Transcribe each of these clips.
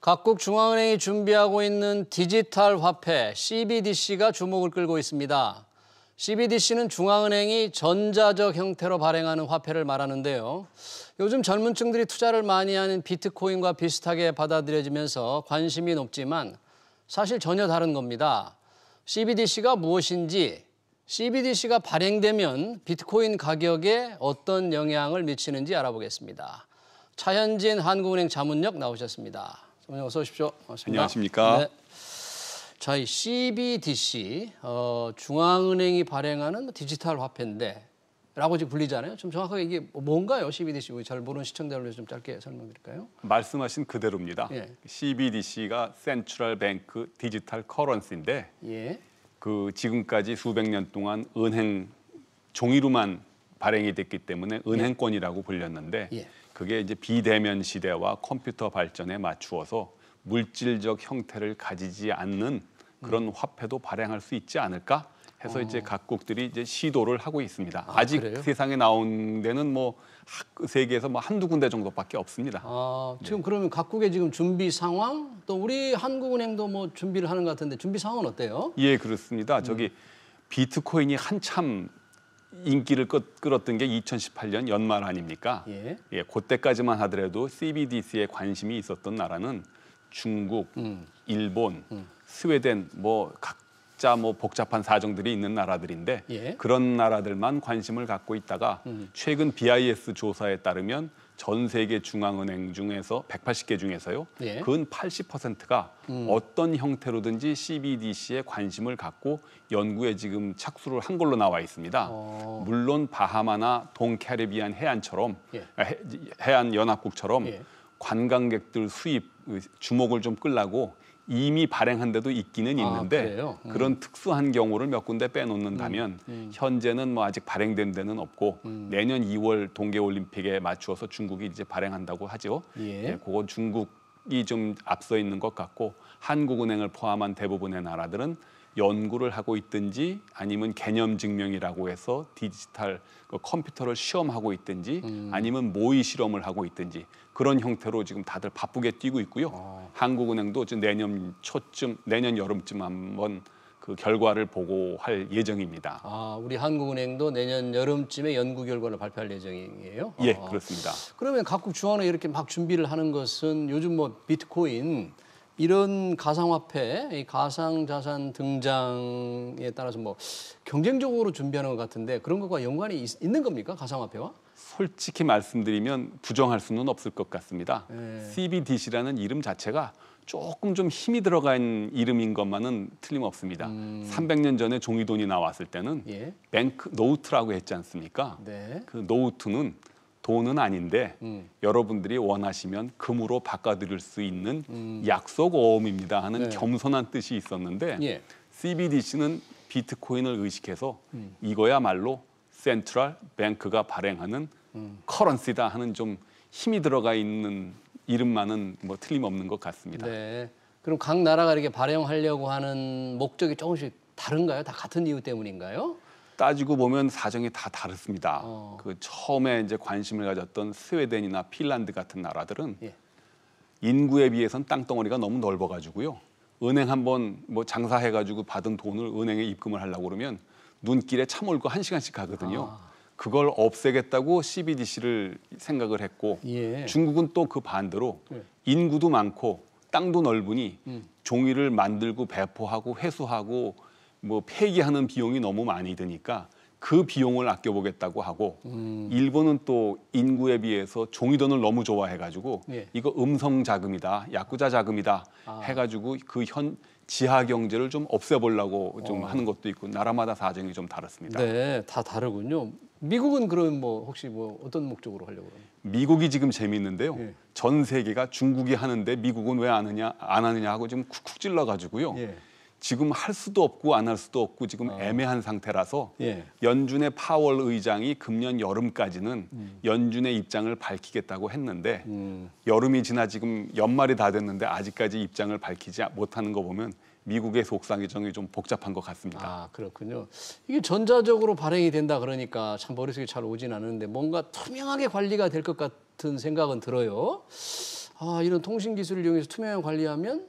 각국 중앙은행이 준비하고 있는 디지털 화폐 CBDC가 주목을 끌고 있습니다. CBDC는 중앙은행이 전자적 형태로 발행하는 화폐를 말하는데요. 요즘 젊은 층들이 투자를 많이 하는 비트코인과 비슷하게 받아들여지면서 관심이 높지만 사실 전혀 다른 겁니다. CBDC가 무엇인지, CBDC가 발행되면 비트코인 가격에 어떤 영향을 미치는지 알아보겠습니다. 차현진 한국은행 자문역 나오셨습니다. 선생님 어서 오십시오. 반갑습니다. 어, 안녕하십니까. 네. 저희 CBDC 어, 중앙은행이 발행하는 디지털 화폐인데 라고 지금 불리잖아요. 좀 정확하게 이게 뭐 뭔가요? CBDC 잘 모르는 시청자분들 좀 짧게 설명드릴까요? 말씀하신 그대로입니다. 예. CBDC가 센트럴 뱅크 디지털 커런스인데 예. 그 지금까지 수백 년 동안 은행 종이로만 발행이 됐기 때문에 예. 은행권이라고 불렸는데 예. 그게 이제 비대면 시대와 컴퓨터 발전에 맞추어서 물질적 형태를 가지지 않는 그런 음. 화폐도 발행할 수 있지 않을까 해서 어. 이제 아. 각국들이 이제 시도를 하고 있습니다. 아, 직 세상에 나온 데는 뭐 세계에서 뭐 한두 군데 정도밖에 없습니다. 아, 지금 네. 그러면 각국의 지금 준비 상황 또 우리 한국은행도 뭐 준비를 하는 것 같은데 준비 상황은 어때요? 예, 그렇습니다. 음. 저기 비트코인이 한참 인기를 끌었던 게 2018년 연말 아닙니까? 예. 예, 그때까지만 하더라도 CBDC에 관심이 있었던 나라는 중국, 음. 일본, 음. 스웨덴 뭐 각자 뭐 복잡한 사정들이 있는 나라들인데 예. 그런 나라들만 관심을 갖고 있다가 음. 최근 BIS 조사에 따르면 전 세계 중앙은행 중에서 180개 중에서요. 예. 근 80%가 음. 어떤 형태로든지 CBDC에 관심을 갖고 연구에 지금 착수를 한 걸로 나와 있습니다. 어. 물론 바하마나 동캐리비안 해안처럼 예. 아, 해안 연합국처럼 예. 관광객들 수입 주목을 좀 끌라고 이미 발행한 데도 있기는 아, 있는데 아, 음. 그런 특수한 경우를 몇 군데 빼놓는다면 음, 음. 현재는 뭐 아직 발행된 데는 없고 음. 내년 2월 동계올림픽에 맞추어서 중국이 이제 발행한다고 하죠. 예. 네, 그건 중국이 좀 앞서 있는 것 같고 한국은행을 포함한 대부분의 나라들은 연구를 하고 있든지 아니면 개념 증명이라고 해서 디지털 그 컴퓨터를 시험하고 있든지 음. 아니면 모의 실험을 하고 있든지 그런 형태로 지금 다들 바쁘게 뛰고 있고요. 아. 한국은행도 지금 내년 초쯤 내년 여름쯤 한번 그 결과를 보고할 예정입니다. 아, 우리 한국은행도 내년 여름쯤에 연구 결과를 발표할 예정이에요? 예, 아. 그렇습니다. 그러면 각국 중앙은 이렇게 막 준비를 하는 것은 요즘 뭐 비트코인 이런 가상화폐, 가상자산 등장에 따라서 뭐 경쟁적으로 준비하는 것 같은데 그런 것과 연관이 있, 는 겁니까? 가상화폐와? 솔직히 말씀드리면 부정할 수는 없을 것 같습니다. 네. CBDC라는 이름 자체가 조금 좀 힘이 들어간 이름인 것만은 틀림없습니다. 음. 300년 전에 종이돈이 나왔을 때는 예. 뱅크 노트라고 했지 않습니까? 네. 그 노트는 돈은 아닌데 음. 여러분들이 원하시면 금으로 바꿔드릴 수 있는 음. 약속 어음입니다 하는 네. 겸손한 뜻이 있었는데 예. CBDC는 비트코인을 의식해서 음. 이거야말로 센트럴 뱅크가 발행하는 음. 커런시다 하는 좀 힘이 들어가 있는 이름만은 뭐 틀림없는 것 같습니다. 네. 그럼 각 나라가 이렇게 발행하려고 하는 목적이 조금씩 다른가요? 다 같은 이유 때문인가요? 따지고 보면 사정이 다 다릅니다. 어. 그 처음에 이제 관심을 가졌던 스웨덴이나 핀란드 같은 나라들은 예. 인구에 비해선 땅덩어리가 너무 넓어가지고요. 은행 한번 뭐 장사해가지고 받은 돈을 은행에 입금을 하려고 그러면 눈길에 차 몰고 한 시간씩 가거든요. 아. 그걸 없애겠다고 CBDC를 생각을 했고 예. 중국은 또 그 반대로 예. 인구도 많고 땅도 넓으니 음. 종이를 만들고 배포하고 회수하고 뭐 폐기하는 비용이 너무 많이 드니까 그 비용을 아껴보겠다고 하고 음. 일본은 또 인구에 비해서 종이돈을 너무 좋아해가지고 예. 이거 음성 자금이다, 야쿠자 자금이다 아. 해가지고 그 현 지하 경제를 좀 없애보려고 좀 어. 하는 것도 있고 나라마다 사정이 좀 다릅니다. 네, 다 다르군요. 미국은 그럼 뭐 혹시 뭐 어떤 목적으로 하려고 그러나 미국이 지금 재미있는데요. 예. 전 세계가 중국이 하는데 미국은 왜 안 하냐 안 하느냐 하고 지금 쿡쿡 찔러 가지고요. 예. 지금 할 수도 없고 안 할 수도 없고 지금 어. 애매한 상태라서 예. 연준의 파월 의장이 금년 여름까지는 음. 연준의 입장을 밝히겠다고 했는데 음. 여름이 지나 지금 연말이 다 됐는데 아직까지 입장을 밝히지 못하는 거 보면 미국의 속상 규정이 좀 복잡한 것 같습니다. 아 그렇군요. 이게 전자적으로 발행이 된다 그러니까 참 머릿속에 잘 오진 않는데 뭔가 투명하게 관리가 될 것 같은 생각은 들어요. 아 이런 통신 기술을 이용해서 투명하게 관리하면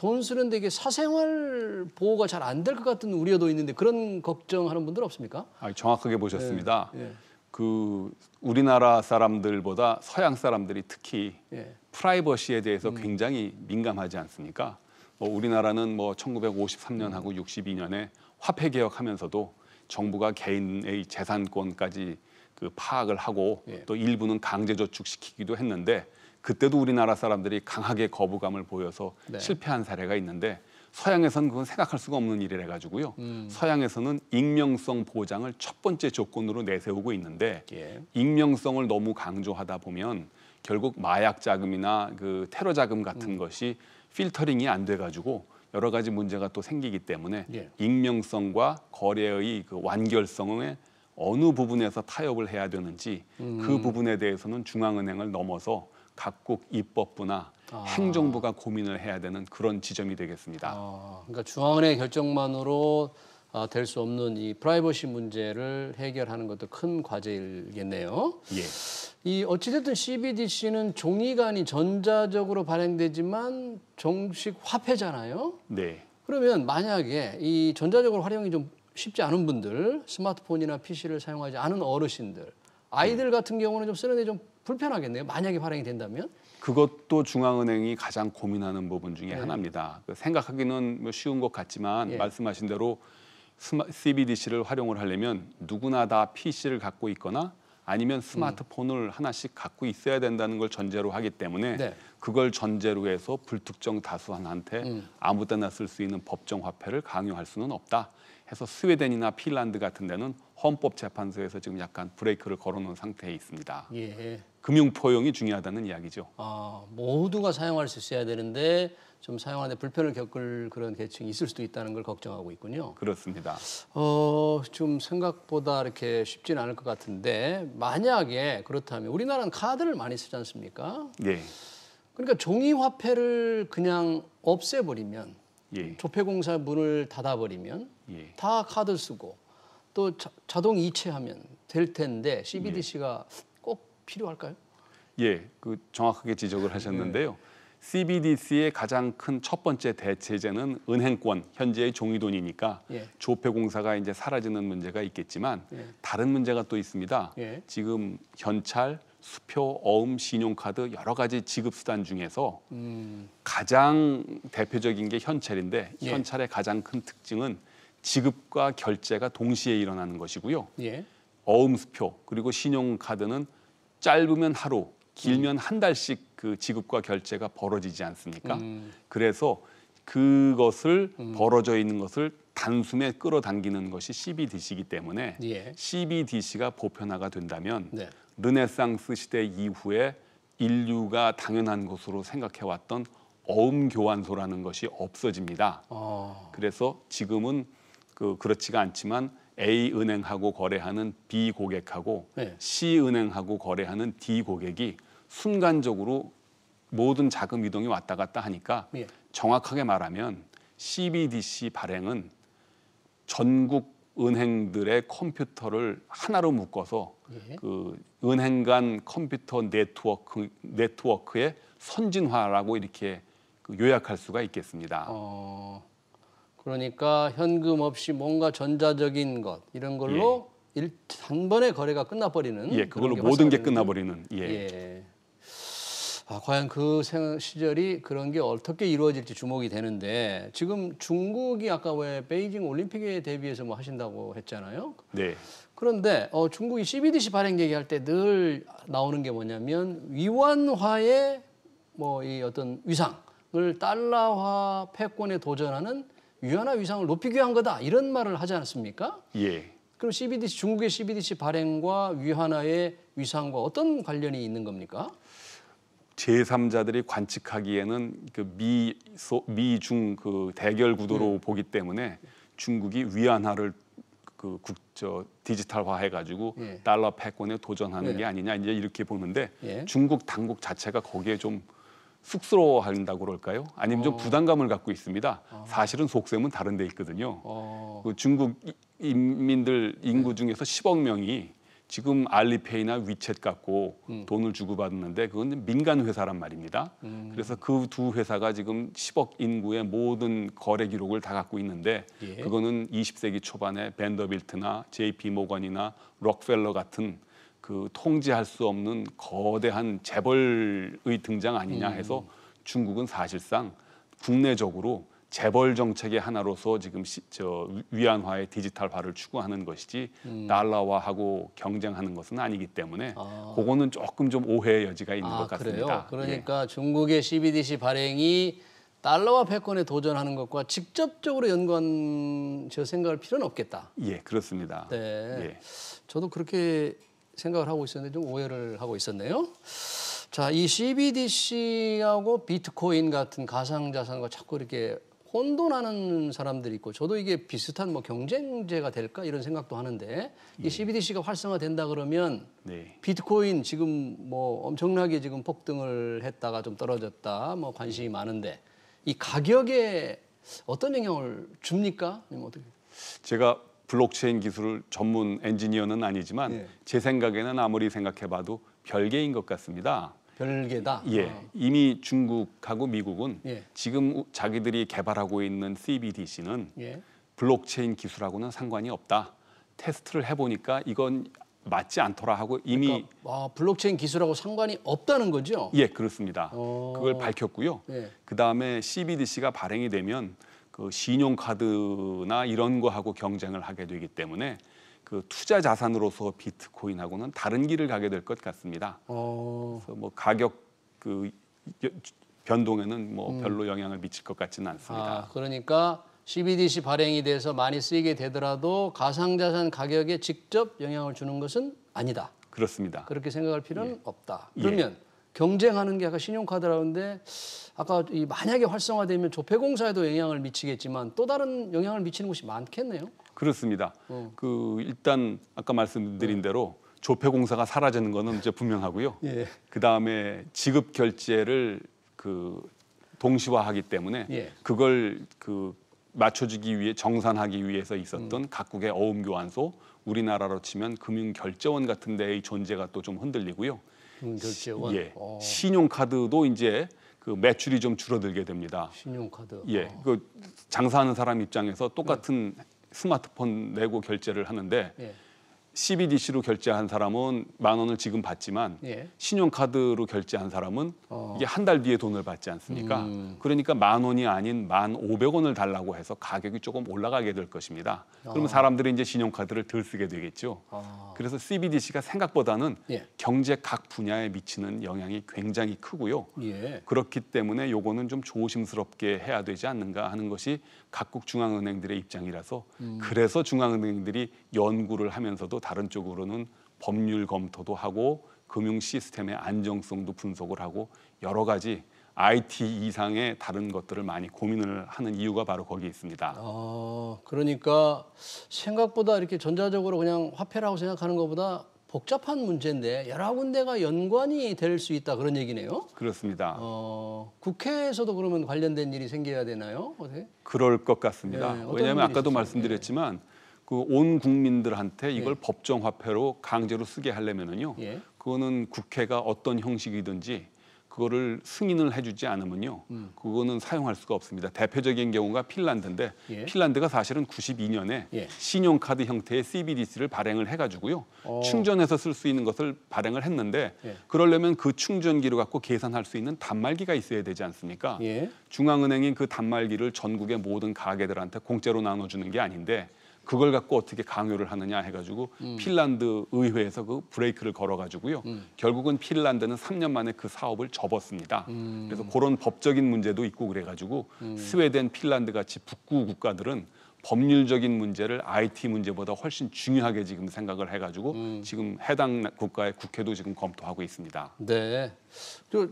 돈 쓰는데 이게 사생활 보호가 잘 안 될 것 같은 우려도 있는데 그런 걱정하는 분들 없습니까? 아, 정확하게 보셨습니다. 예, 예. 그 우리나라 사람들보다 서양 사람들이 특히 예. 프라이버시에 대해서 음. 굉장히 민감하지 않습니까? 뭐 우리나라는 뭐 1953년하고 62년에 화폐 개혁하면서도 정부가 개인의 재산권까지 그 파악을 하고 예. 또 일부는 강제 저축시키기도 했는데 그때도 우리나라 사람들이 강하게 거부감을 보여서 네. 실패한 사례가 있는데 서양에서는 그건 생각할 수가 없는 일이라 가지고요. 음. 서양에서는 익명성 보장을 첫 번째 조건으로 내세우고 있는데 예. 익명성을 너무 강조하다 보면 결국 마약 자금이나 그 테러 자금 같은 음. 것이 필터링이 안 돼 가지고 여러 가지 문제가 또 생기기 때문에 예. 익명성과 거래의 그완결성에 어느 부분에서 타협을 해야 되는지 그 음. 그 부분에 대해서는 중앙은행을 넘어서 각국 입법부나 아. 행정부가 고민을 해야 되는 그런 지점이 되겠습니다. 아, 그러니까 중앙은 결정만으로 아, 될수 없는 이 프라이버시 문제를 해결하는 것도 큰 과제이겠네요. 예. 이 어찌됐든 CBDC는 종이가 아 전자적으로 발행되지만 정식 화폐잖아요. 네. 그러면 만약에 이 전자적으로 활용이 좀 쉽지 않은 분들, 스마트폰이나 PC를 사용하지 않은 어르신들, 아이들 네. 같은 경우는 좀 쓰는데 좀 불편하겠네요. 만약에 발행이 된다면. 그것도 중앙은행이 가장 고민하는 부분 중에 네. 하나입니다. 그 생각하기는 뭐 쉬운 것 같지만 예. 말씀하신 대로 스마, CBDC를 활용을 하려면 누구나 다 PC를 갖고 있거나 아니면 스마트폰을 음. 하나씩 갖고 있어야 된다는 걸 전제로 하기 때문에 네. 그걸 전제로 해서 불특정 다수한한테 음. 아무 때나 쓸 수 있는 법정 화폐를 강요할 수는 없다 해서 스웨덴이나 핀란드 같은 데는 헌법재판소에서 지금 약간 브레이크를 걸어놓은 상태에 있습니다. 예. 금융 포용이 중요하다는 이야기죠. 아, 모두가 사용할 수 있어야 되는데 좀 사용하는데 불편을 겪을 그런 계층이 있을 수도 있다는 걸 걱정하고 있군요. 그렇습니다. 어, 좀 생각보다 이렇게 쉽지는 않을 것 같은데 만약에 그렇다면 우리나라는 카드를 많이 쓰지 않습니까? 예. 그러니까 종이 화폐를 그냥 없애버리면 예. 조폐공사 문을 닫아버리면 예. 다 카드 쓰고 또 자, 동 이체하면 될 텐데 CBDC가 예. 필요할까요? 예, 그 정확하게 지적을 하셨는데요. 네. CBDC의 가장 큰 첫 번째 대체제는 은행권, 현재의 종이돈이니까 예. 조폐공사가 이제 사라지는 문제가 있겠지만 예. 다른 문제가 또 있습니다. 예. 지금 현찰, 수표, 어음, 신용카드 여러 가지 지급 수단 중에서 음. 가장 대표적인 게 현찰인데 예. 현찰의 가장 큰 특징은 지급과 결제가 동시에 일어나는 것이고요. 예. 어음, 수표 그리고 신용카드는 짧으면 하루, 길면 한 달씩 그 지급과 결제가 벌어지지 않습니까? 음. 그래서 그것을 음. 벌어져 있는 것을 단숨에 끌어당기는 것이 CBDC이기 때문에 예. CBDC가 보편화가 된다면 네. 르네상스 시대 이후에 인류가 당연한 것으로 생각해왔던 어음 교환소라는 것이 없어집니다. 어. 그래서 지금은 그 그렇지가 않지만 A 은행하고 거래하는 B 고객하고 네. C 은행하고 거래하는 D 고객이 순간적으로 모든 자금 이동이 왔다 갔다 하니까 예. 정확하게 말하면 CBDC 발행은 전국 은행들의 컴퓨터를 하나로 묶어서 예. 그 은행 간 컴퓨터 네트워크 네트워크의 선진화라고 이렇게 그 요약할 수가 있겠습니다. 어... 그러니까 현금 없이 뭔가 전자적인 것 이런 걸로 예. 일, 한 번에 거래가 끝나버리는 예, 그걸로 게 모든 게 끝나버리는 예. 예. 아, 과연 그 생, 시절이 그런 게 어떻게 이루어질지 주목이 되는데 지금 중국이 아까 왜 베이징 올림픽에 대비해서 뭐 하신다고 했잖아요. 네. 그런데 어, 중국이 CBDC 발행 얘기할 때 늘 나오는 게 뭐냐면 위안화의 뭐 이 어떤 위상을 달러화 패권에 도전하는 위안화 위상을 높이기 위한 거다 이런 말을 하지 않습니까? 았 예. 그럼 CBDC 중국의 CBDC 발행과 위안화의 위상과 어떤 관련이 있는 겁니까? 제3자들이 관측하기에는 그 미, 소, 미중 그 대결 구도로 네. 보기 때문에 중국이 위안화를 그 국, 저, 디지털화해가지고 네. 달러 패권에 도전하는 네. 게 아니냐 이제 이렇게 보는데 예. 중국 당국 자체가 거기에 좀 쑥스러워한다고 그럴까요? 아니면 좀 어. 부담감을 갖고 있습니다. 아. 사실은 속셈은 다른 데 있거든요. 어. 그 중국 인민들 인구 네. 중에서 10억 명이 지금 알리페이나 위챗 갖고 음. 돈을 주고받는데 그건 민간 회사란 말입니다. 음. 그래서 그 두 회사가 지금 10억 인구의 모든 거래 기록을 다 갖고 있는데 예. 그거는 20세기 초반에 벤더빌트나 JP 모건이나 록펠러 같은 그 통제할 수 없는 거대한 재벌의 등장 아니냐 음. 해서 중국은 사실상 국내적으로 재벌 정책의 하나로서 지금 시, 저 위안화의 디지털화를 추구하는 것이지 음. 달러화하고 경쟁하는 것은 아니기 때문에 아. 그거는 조금 좀 오해의 여지가 있는 아, 것 같습니다. 그래요? 예. 그러니까 예. 중국의 CBDC 발행이 달러와 패권에 도전하는 것과 직접적으로 연관 저 생각할 필요는 없겠다. 예, 그렇습니다. 네. 예. 저도 그렇게 생각을 하고 있었는데 좀 오해를 하고 있었네요. 자, 이 CBDC하고 비트코인 같은 가상자산과 자꾸 이렇게 혼돈하는 사람들이 있고 저도 이게 비슷한 뭐 경쟁제가 될까 이런 생각도 하는데 이 네. CBDC가 활성화된다 그러면 네. 비트코인 지금 뭐 엄청나게 지금 폭등을 했다가 좀 떨어졌다 뭐 관심이 많은데 이 가격에 어떤 영향을 줍니까? 어떻게? 제가 블록체인 기술 전문 엔지니어는 아니지만 예. 제 생각에는 아무리 생각해봐도 별개인 것 같습니다. 별개다. 예, 아. 이미 중국하고 미국은 예. 지금 자기들이 개발하고 있는 CBDC는 예. 블록체인 기술하고는 상관이 없다. 테스트를 해보니까 이건 맞지 않더라 하고 그러니까 이미 그러니까, 아, 블록체인 기술하고 상관이 없다는 거죠? 예, 그렇습니다. 오. 어. 그걸 밝혔고요. 예. 그다음에 CBDC가 발행이 되면 그 신용카드나 이런 거하고 경쟁을 하게 되기 때문에 그 투자 자산으로서 비트코인하고는 다른 길을 가게 될 것 같습니다. 어. 그래서 뭐 가격 그 변동에는 뭐 음. 별로 영향을 미칠 것 같지는 않습니다. 아, 그러니까 CBDC 발행이 돼서 많이 쓰이게 되더라도 가상자산 가격에 직접 영향을 주는 것은 아니다. 그렇습니다. 그렇게 생각할 필요는 예. 없다. 예. 그러면 예. 경쟁하는 게 아까 신용카드라는데 아까 이 만약에 활성화되면 조폐공사에도 영향을 미치겠지만 또 다른 영향을 미치는 곳이 많겠네요. 그렇습니다. 어. 그 일단 아까 말씀드린 네. 대로 조폐공사가 사라지는 거는 이제 분명하고요. 예. 그 다음에 지급 결제를 그 동시화하기 때문에 예. 그걸 그 맞춰주기 위해 정산하기 위해서 있었던 음. 각국의 어음 교환소, 우리나라로 치면 금융 결제원 같은 데의 존재가 또 좀 흔들리고요. 결제원. 예. 오. 어. 신용카드도 이제 그 매출이 좀 줄어들게 됩니다. 신용카드. 예. 어. 그 장사하는 사람 입장에서 똑같은 네. 스마트폰 내고 결제를 하는데 예. CBDC로 결제한 사람은 만 원을 지금 받지만 예. 신용카드로 결제한 사람은 어. 이게 한 달 뒤에 돈을 받지 않습니까? 음. 그러니까 만 원이 아닌 만 오백 원을 달라고 해서 가격이 조금 올라가게 될 것입니다. 어. 그러면 아. 사람들이 이제 신용카드를 덜 쓰게 되겠죠. 어. 그래서 CBDC가 생각보다는 예. 경제 각 분야에 미치는 영향이 굉장히 크고요. 예. 그렇기 때문에 요거는 좀 조심스럽게 해야 되지 않는가 하는 것이 각국 중앙은행들의 입장이라서 음. 그래서 중앙은행들이 연구를 하면서도 다 다른 쪽으로는 법률 검토도 하고 금융 시스템의 안정성도 분석을 하고 여러 가지 IT 이상의 다른 것들을 많이 고민을 하는 이유가 바로 거기에 있습니다. 아, 그러니까 생각보다 이렇게 전자적으로 그냥 화폐라고 생각하는 것보다 복잡한 문제인데 여러 군데가 연관이 될 수 있다 그런 얘기네요. 그렇습니다. 어, 국회에서도 그러면 관련된 일이 생겨야 되나요? 어떻 그럴 것 같습니다. 네, 왜냐하면 아까도 있었죠? 말씀드렸지만 네. 그온 국민들한테 예. 이걸 예. 법정 화폐로 강제로 쓰게 하려면은요. 예. 그거는 국회가 어떤 형식이든지 그거를 승인을 해주지 않으면요. 음. 그거는 사용할 수가 없습니다. 대표적인 경우가 핀란드인데 예. 핀란드가 사실은 92년에 예. 신용카드 형태의 CBDC를 발행을 해가지고요. 어. 충전해서 쓸 수 있는 것을 발행을 했는데 예. 그러려면 그 충전기를 갖고 계산할 수 있는 단말기가 있어야 되지 않습니까? 예. 중앙은행인그 단말기를 전국의 모든 가게들한테 공짜로 나눠주는 게 아닌데 그걸 갖고 어떻게 강요를 하느냐 해가지고 음. 핀란드 의회에서 그 브레이크를 걸어가지고요. 음. 결국은 핀란드는 3년 만에 그 사업을 접었습니다. 음. 그래서 그런 법적인 문제도 있고 그래가지고 음. 스웨덴, 핀란드 같이 북구 국가들은 법률적인 문제를 IT 문제보다 훨씬 중요하게 지금 생각을 해가지고 음. 지금 해당 국가의 국회도 지금 검토하고 있습니다. 네.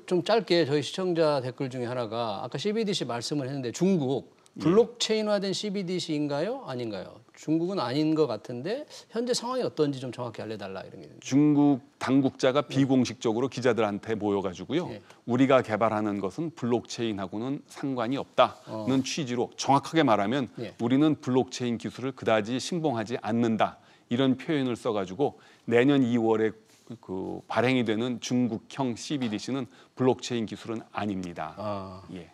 좀 짧게 저희 시청자 댓글 중에 하나가 아까 CBDC 말씀을 했는데 중국 예. 블록체인화된 CBDC인가요? 아닌가요? 중국은 아닌 것 같은데 현재 상황이 어떤지 좀 정확히 알려달라 이런 게 중국 당국자가 네. 비공식적으로 기자들한테 모여가지고요 네. 우리가 개발하는 것은 블록체인하고는 상관이 없다는 어. 취지로 정확하게 말하면 네. 우리는 블록체인 기술을 그다지 신봉하지 않는다 이런 표현을 써가지고 내년 2월에 그 발행이 되는 중국형 CBDC는 블록체인 기술은 아닙니다. 아. 예.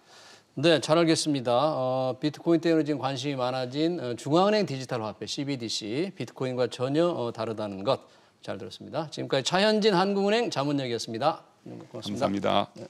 네, 잘 알겠습니다. 어, 비트코인 때문에 지금 관심이 많아진 어, 중앙은행 디지털 화폐 CBDC, 비트코인과 전혀 어, 다르다는 것 잘 들었습니다. 지금까지 차현진 한국은행 자문역이었습니다. 고맙습니다. 감사합니다. 네.